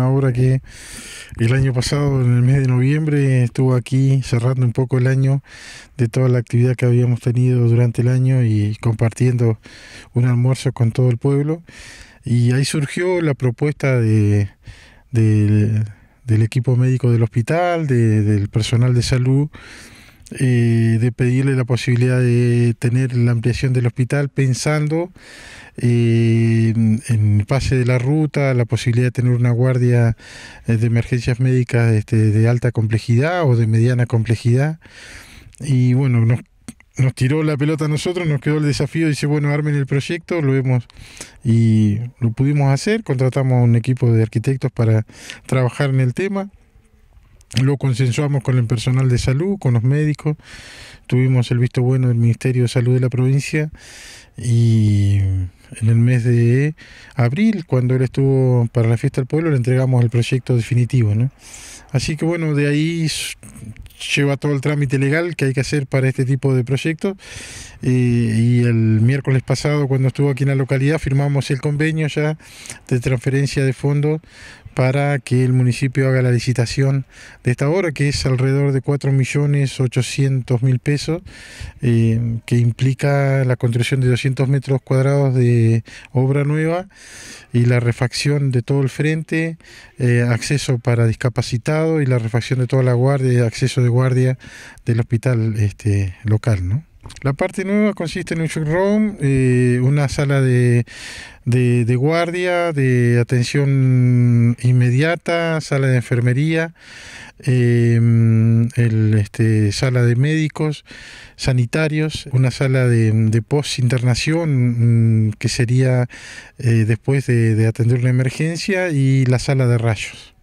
Ahora que el año pasado, en el mes de noviembre, estuvo aquí cerrando un poco el año de toda la actividad que habíamos tenido durante el año y compartiendo un almuerzo con todo el pueblo. Y ahí surgió la propuesta del equipo médico del hospital, del personal de salud eh, de pedirle la posibilidad de tener la ampliación del hospital pensando eh, en el pase de la ruta, la posibilidad de tener una guardia eh, de emergencias médicas este, de alta complejidad o de mediana complejidad. Y bueno, nos, tiró la pelota a nosotros, nos quedó el desafío, dice, bueno, armen el proyecto, lo vemos y lo pudimos hacer, contratamos un equipo de arquitectos para trabajar en el tema. Lo consensuamos con el personal de salud, con los médicos, tuvimos el visto bueno del Ministerio de Salud de la provincia y en el mes de abril, cuando él estuvo para la fiesta del pueblo, le entregamos el proyecto definitivo. Así que bueno, de ahí lleva todo el trámite legal que hay que hacer para este tipo de proyectos. y el miércoles pasado, cuando estuvo aquí en la localidad, firmamos el convenio ya de transferencia de fondos para que el municipio haga la licitación de esta obra, que es alrededor de 4.800.000 pesos, eh, que implica la construcción de 200 metros cuadrados de obra nueva y la refacción de todo el frente, eh, acceso para discapacitados y la refacción de toda la guardia, acceso de guardia del hospital este, local. ¿no? La parte nueva consiste en un showroom, eh, una sala de de, de guardia, de atención inmediata, sala de enfermería, em, el, este, sala de médicos, sanitarios, una sala de, de post-internación mm, que sería eh, después de, de atender una emergencia y la sala de rayos.